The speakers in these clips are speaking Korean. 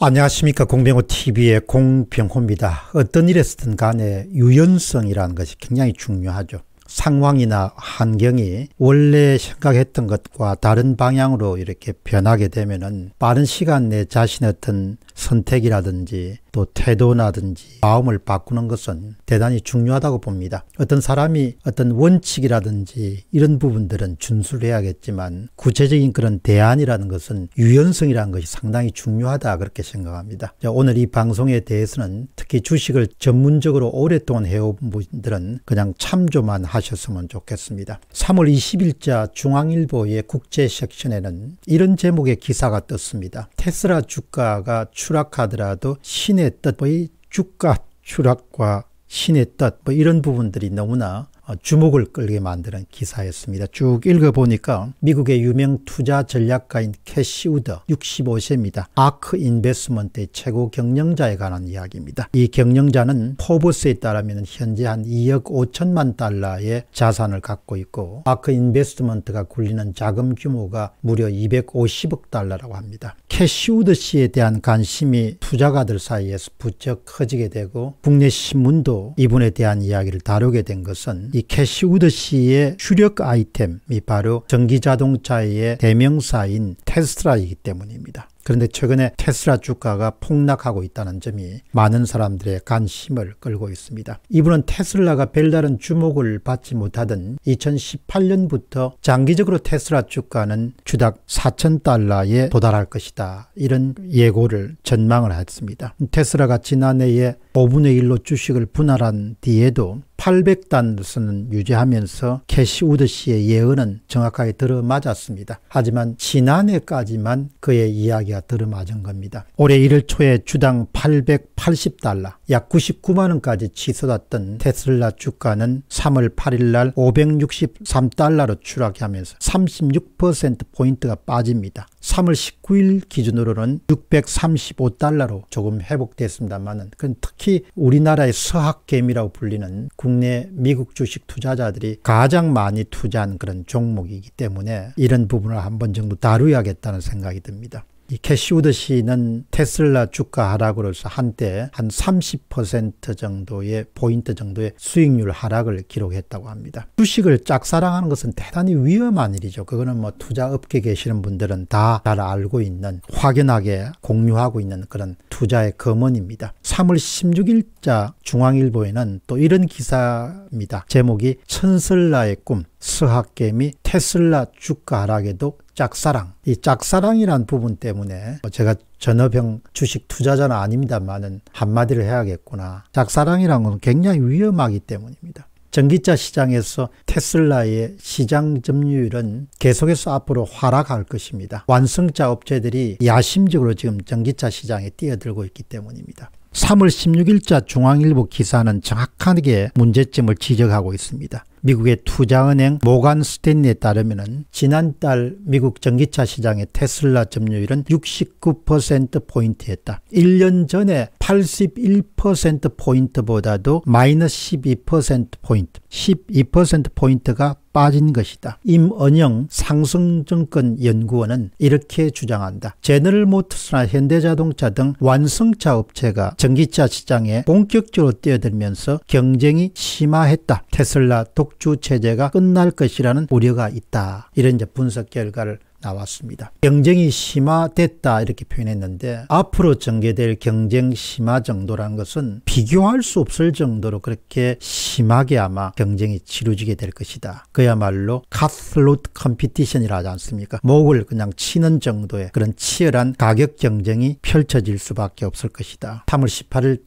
안녕하십니까 공병호 TV의 공병호입니다. 어떤 일에서든 간에 유연성이라는 것이 굉장히 중요하죠. 상황이나 환경이 원래 생각했던 것과 다른 방향으로 이렇게 변하게 되면은 빠른 시간 내 자신의 어떤 선택이라든지 또 태도라든지 마음을 바꾸는 것은 대단히 중요하다고 봅니다. 어떤 사람이 어떤 원칙이라든지 이런 부분들은 준수를 해야겠지만 구체적인 그런 대안이라는 것은 유연성이라는 것이 상당히 중요하다 그렇게 생각합니다. 오늘 이 방송에 대해서는 특히 주식을 전문적으로 오랫동안 해온 분들은 그냥 참조만 하 하셨으면 좋겠습니다. 3월 20일자 중앙일보의 국제 섹션에는 이런 제목의 기사가 떴습니다. 테슬라 주가가 추락하더라도 신의 뜻의 주가 추락과 신의 뜻, 뭐 이런 부분들이 너무나 어, 주목을 끌게 만드는 기사였습니다. 쭉 읽어보니까 미국의 유명 투자 전략가인 캐시 우드 65세입니다. 아크 인베스먼트의 최고 경영자에 관한 이야기입니다. 이 경영자는 포브스에 따르면 현재 한 2억 5천만 달러의 자산을 갖고 있고 아크 인베스먼트가 굴리는 자금 규모가 무려 250억 달러라고 합니다. 캐시 우드 씨에 대한 관심이 투자가들 사이에서 부쩍 커지게 되고 국내 신문도 이분에 대한 이야기를 다루게 된 것은 이 캐시 우드 씨의 주력 아이템이 바로 전기자동차의 대명사인 테슬라이기 때문입니다. 그런데 최근에 테슬라 주가가 폭락하고 있다는 점이 많은 사람들의 관심을 끌고 있습니다. 이분은 테슬라가 별다른 주목을 받지 못하던 2018년부터 장기적으로 테슬라 주가는 주당 4,000달러에 도달할 것이다. 이런 예고를 전망을 했습니다. 테슬라가 지난해에 5분의 1로 주식을 분할한 뒤에도 800단선은 유지하면서 캐시우드 씨의 예언은 정확하게 들어맞았습니다. 하지만 지난해까지만 그의 이야기가 들어맞은 겁니다. 올해 1월 초에 주당 880달러, 약 99만원까지 치솟았던 테슬라 주가는 3월 8일날 563달러로 추락하면서 36%포인트가 빠집니다. 3월 19일 기준으로는 635달러로 조금 회복됐습니다만은 그 특히 우리나라의 서학개미라고 불리는 국내 미국 주식 투자자들이 가장 많이 투자한 그런 종목이기 때문에 이런 부분을 한 번 정도 다루어야겠다는 생각이 듭니다. 이 캐시우드씨는 테슬라 주가 하락으로 해서 한때 한 30% 정도의 포인트 정도의 수익률 하락을 기록했다고 합니다. 주식을 짝사랑하는 것은 대단히 위험한 일이죠. 그거는 뭐 투자업계 계시는 분들은 다 잘 알고 있는 확연하게 공유하고 있는 그런 투자의 검언입니다. 3월 16일자 중앙일보에는 또 이런 기사입니다. 제목이 천설라의 꿈, 서학개미 테슬라 주가 하락에도 짝사랑. 이 짝사랑이란 부분 때문에 뭐 제가 전업형 주식 투자자는 아닙니다만은 한마디를 해야겠구나. 짝사랑이란 건 굉장히 위험하기 때문입니다. 전기차 시장에서 테슬라의 시장 점유율은 계속해서 앞으로 하락할 것입니다. 완성차 업체들이 야심적으로 지금 전기차 시장에 뛰어들고 있기 때문입니다. 3월 16일자 중앙일보 기사는 정확하게 문제점을 지적하고 있습니다. 미국의 투자은행 모간 스탠리에 따르면 지난달 미국 전기차 시장의 테슬라 점유율은 69%포인트였다. 1년 전에 81%포인트보다도 마이너스 12%포인트, 12%포인트가 빠진 것이다. 임언영 상승증권연구원은 이렇게 주장한다. 제너럴모터스나 현대자동차 등 완성차 업체가 전기차 시장에 본격적으로 뛰어들면서 경쟁이 심화했다. 테슬라 독주 체제가 끝날 것이라는 우려가 있다. 이런 이제 분석 결과를 나왔습니다. 경쟁이 심화됐다 이렇게 표현했는데 앞으로 전개될 경쟁 심화 정도라는 것은 비교할 수 없을 정도로 그렇게 심하게 아마 경쟁이 치루지게 될 것이다. 그야말로 카슬롯 컴피티션이라 하지 않습니까? 목을 그냥 치는 정도의 그런 치열한 가격 경쟁이 펼쳐질 수밖에 없을 것이다. 3월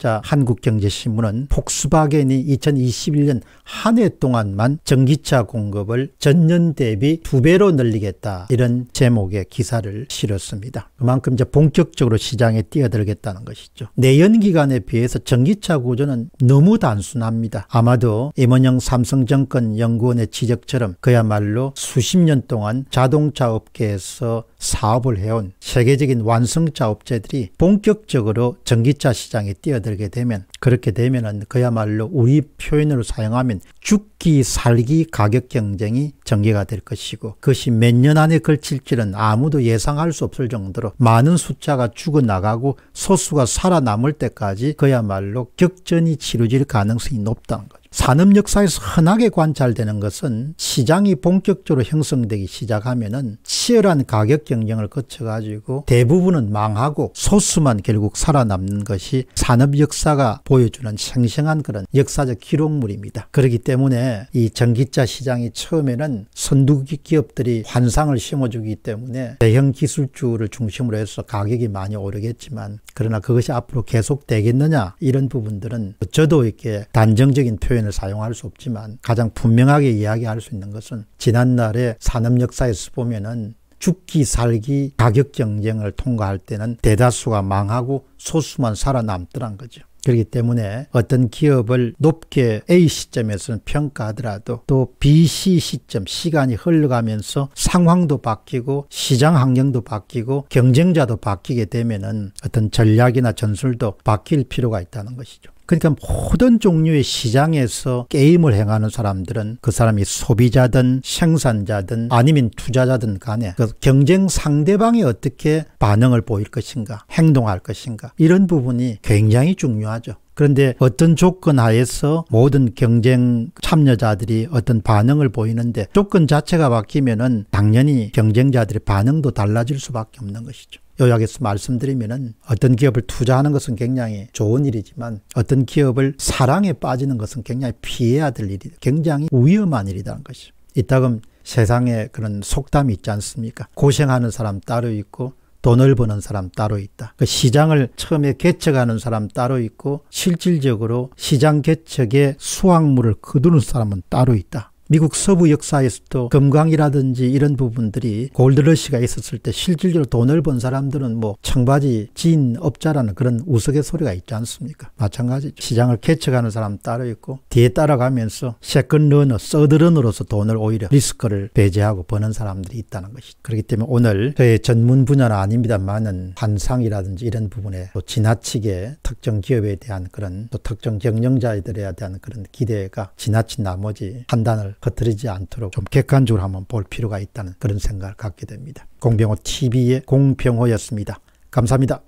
18일자 한국경제신문은 폭스바겐이 2021년 한 해 동안만 전기차 공급을 전년 대비 두 배로 늘리겠다 이런 제목의 기사를 실었습니다. 그만큼 이제 본격적으로 시장에 뛰어들겠다는 것이죠. 내연 기관에 비해서 전기차 구조는 너무 단순합니다. 아마도 임원영 삼성정권 연구원의 지적처럼 그야말로 수십 년 동안 자동차 업계에서 사업을 해온 세계적인 완성차 업체들이 본격적으로 전기차 시장에 뛰어들게 되면 그렇게 되면 그야말로 우리 표현으로 사용하면 죽기 살기 가격 경쟁이 전개가 될 것이고 그것이 몇 년 안에 걸칠지는 아무도 예상할 수 없을 정도로 많은 숫자가 죽어나가고 소수가 살아남을 때까지 그야말로 격전이 치루질 가능성이 높다는 것. 산업 역사에서 흔하게 관찰되는 것은 시장이 본격적으로 형성되기 시작하면은 치열한 가격 경쟁을 거쳐가지고 대부분은 망하고 소수만 결국 살아남는 것이 산업 역사가 보여주는 생생한 그런 역사적 기록물입니다. 그렇기 때문에 이 전기차 시장이 처음에는 선두기 기업들이 환상을 심어주기 때문에 대형 기술주를 중심으로 해서 가격이 많이 오르겠지만 그러나 그것이 앞으로 계속되겠느냐 이런 부분들은 저도 이렇게 단정적인 표현 표현을 사용할 수 없지만 가장 분명하게 이야기할 수 있는 것은 지난날의 산업 역사에서 보면은 죽기 살기 가격 경쟁을 통과할 때는 대다수가 망하고 소수만 살아남더란 거죠. 그렇기 때문에 어떤 기업을 높게 A 시점에서는 평가하더라도 또 B, C 시점 시간이 흘러가면서 상황도 바뀌고 시장 환경도 바뀌고 경쟁자도 바뀌게 되면은 어떤 전략이나 전술도 바뀔 필요가 있다는 것이죠. 그러니까 모든 종류의 시장에서 게임을 행하는 사람들은 그 사람이 소비자든 생산자든 아니면 투자자든 간에 그 경쟁 상대방이 어떻게 반응을 보일 것인가 행동할 것인가 이런 부분이 굉장히 중요하죠. 그런데 어떤 조건 하에서 모든 경쟁 참여자들이 어떤 반응을 보이는데 조건 자체가 바뀌면은 당연히 경쟁자들의 반응도 달라질 수밖에 없는 것이죠. 요약해서 말씀드리면은 어떤 기업을 투자하는 것은 굉장히 좋은 일이지만 어떤 기업을 사랑에 빠지는 것은 굉장히 피해야 될 일이 굉장히 위험한 일이라는 것이. 이따금 세상에 그런 속담이 있지 않습니까? 고생하는 사람 따로 있고 돈을 버는 사람 따로 있다. 그 시장을 처음에 개척하는 사람 따로 있고 실질적으로 시장 개척에 수확물을 거두는 사람은 따로 있다. 미국 서부 역사에서도 금광이라든지 이런 부분들이 골드러시가 있었을 때 실질적으로 돈을 번 사람들은 뭐 청바지 진 업자라는 그런 우석의소리가 있지 않습니까? 마찬가지죠. 시장을 개척하는 사람 따로 있고 뒤에 따라가면서 세컨 러너, 서드 러너로서 돈을 오히려 리스크를 배제하고 버는 사람들이 있다는 것이죠. 그렇기 때문에 오늘 저의 전문 분야는 아닙니다만은 환상이라든지 이런 부분에 또 지나치게 특정 기업에 대한 그런 또 특정 경영자들에 대한 그런 기대가 지나친 나머지 판단을 흐트러지지 않도록 좀 객관적으로 한번 볼 필요가 있다는 그런 생각을 갖게 됩니다. 공병호 TV의 공병호였습니다. 감사합니다.